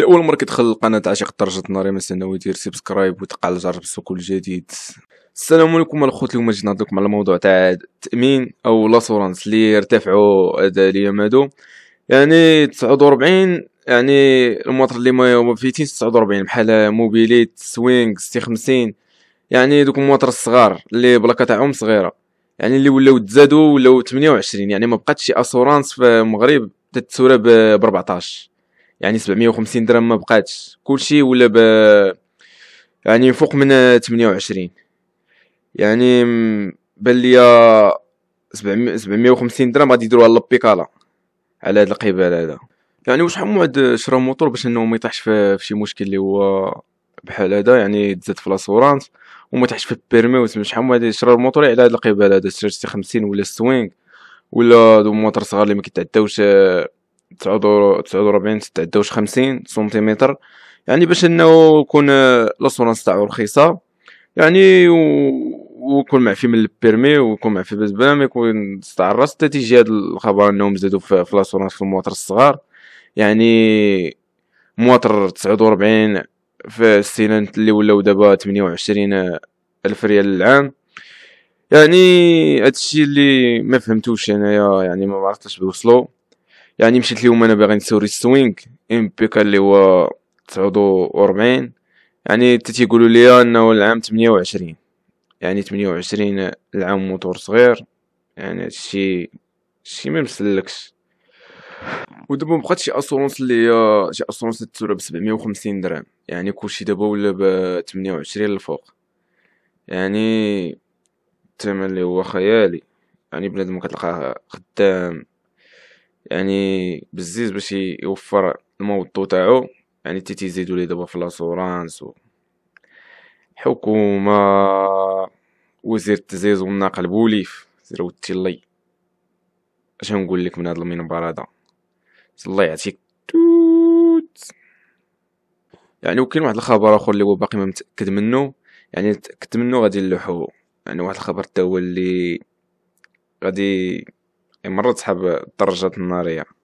لاول مره كتدخل القناه عاشق درجه ناري ما تنساو دير سبسكرايب وتقع الجرس باش كل جديد السلام عليكم الخوت اليوم جينا لكم على موضوع تاع التامين او لاسورانس اللي ارتفعوا هذا اليوم هادو يعني 49 يعني الموطر اللي ما في 49 بحال موبيليت سوينغ 56 يعني دوك المواطر الصغار اللي بلاكا تاعهم صغيره يعني اللي ولاو تزادوا ولاو 28 يعني ما بقاتش اسورانس في المغرب تتسورى ب 14 يعني 750 درهم ما بقاتش كلشي ولا ب يعني فوق من 28 يعني بان ليا 750 درهم غادي يديروها لابيكالا على هاد القبال هذا يعني واش عاد شرا موطور باش انه ما يطيحش في شي مشكل اللي هو بحال هذا يعني تزاد في لاسورانس وما طيحش في البيرمي وسميت شحال هادي شرا الموطور على هاد القبال هذا شرا 50 ولا السوينغ ولا دو موطور صغار اللي ما كيتعداوش 49 تتعداوش 50 سنتيمتر يعني باش انه يكون آه، لاسورانس تاعو رخيصه يعني ويكون معفي من البيرمي ويكون معفي بلا ما يكون استعر الراس حتى تيجي هاد الخبر انهم زادوا في لاسورانس في المواطر الصغار يعني مواطر 49 في السنين اللي ولاو دابا 28 الف ريال العام يعني هادشي اللي ما فهمتوش انايا يعني ما عرفتش بيوصلو يعني مشيت اليوم انا باغي نسوري السوينغ ام بي كان اللي هو 49 يعني حتى تيقولوا لي انه العام 28 يعني 28 العام موتور صغير يعني شي شي ما مسلكش ودابا مبقات شي اسورونس اللي هي شي اسورونس تسولها ب 750 درهم يعني كلشي دابا ولا ب 28 الفوق يعني الثمن اللي هو خيالي يعني بنادم كتلقاه خدام يعني بزز باش يوفر الموضوع تاعو يعني تي تيزيدو ليه دابا في لاسورانس و حكومة وزير التزيز والنقل بوليف زيرو تيلي اش نقول لك من هاد المنبر هذا الله يعطيك توت يعني وكاين واحد الخبر اخر اللي هو باقي ما متاكد منه يعني تاكدت منه غادي نلوحو يعني واحد الخبر تا هو اللي غادي مرة تسحب الدرجات النارية